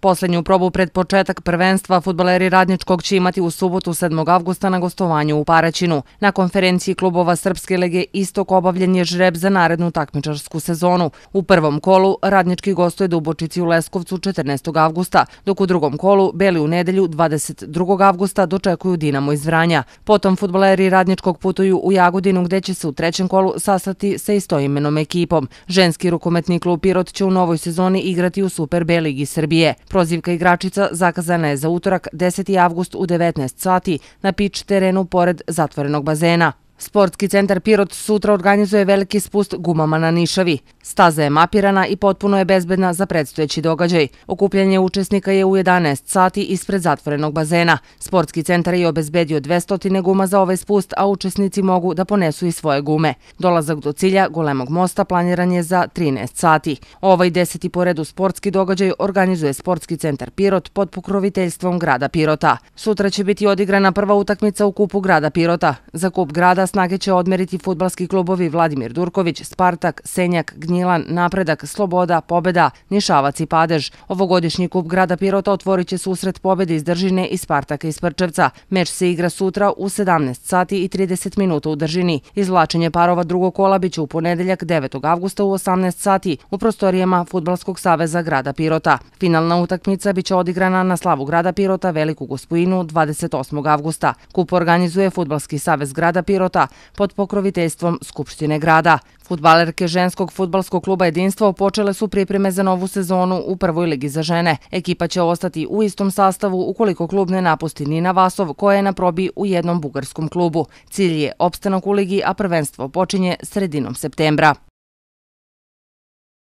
Poslednju probu pred početak prvenstva futbaleri Radničkog će imati u subotu 7. avgusta na gostovanju u Paraćinu. Na konferenciji klubova Srpske lege Istok obavljen je žreb za narednu takmičarsku sezonu. U prvom kolu Radnički gostuje Dubočici u Leskovcu 14. avgusta, dok u drugom kolu Beli u nedelju 22. avgusta dočekuju Dinamo iz Vranja. Potom futbaleri Radničkog putuju u Jagodinu gde će se u trećem kolu sastati sa istoimenom ekipom. Ženski rukometni klub Pirot će u novoj sezoni igrati u Super B ligi Srbije. Prozivka igračica zakazana je za utorak 10. avgust u 19. sati na pič terenu pored zatvorenog bazena. Sportski centar Pirot sutra organizuje veliki spust gumama na Nišavi. Staza je mapirana i potpuno je bezbedna za predstojeći događaj. Okupljanje učesnika je u 11 sati ispred zatvorenog bazena. Sportski centar je obezbedio 200 guma za ovaj spust, a učesnici mogu da ponesu i svoje gume. Dolazak do cilja Golemog mosta planiran je za 13 sati. Ovaj deseti po redu sportski događaj organizuje Sportski centar Pirot pod pokroviteljstvom grada Pirota. Sutra će biti odigrana prva utakmica u kupu grada Pirota. Za kup grada snage će odmeriti futbalski klubovi Vladimir Durković, Spartak, Senjak, Gnjilan, Napredak, Sloboda, Pobeda, Nišavac i Padež. Ovogodišnji kup grada Pirota otvorit će susret pobedi iz Držine i Spartaka iz Prčevca. Meč se igra sutra u 17 sati i 30 minuta u Držini. Izvlačenje parova drugog kola biće u ponedeljak 9. augusta u 18 sati u prostorijama Futbalskog saveza grada Pirota. Finalna utakmica biće odigrana na slavu grada Pirota Veliku gospojinu 28. augusta. Kup organizuje Futbalski savez grada Pirota sporta pod pokroviteljstvom Skupštine grada. Futbalerke ženskog futbalskog kluba Jedinstvo počele su pripreme za novu sezonu u prvoj ligi za žene. Ekipa će ostati u istom sastavu ukoliko klub ne napusti Nina Vasov koja je na probi u jednom bugarskom klubu. Cilj je opstanak u ligi, a prvenstvo počinje sredinom septembra.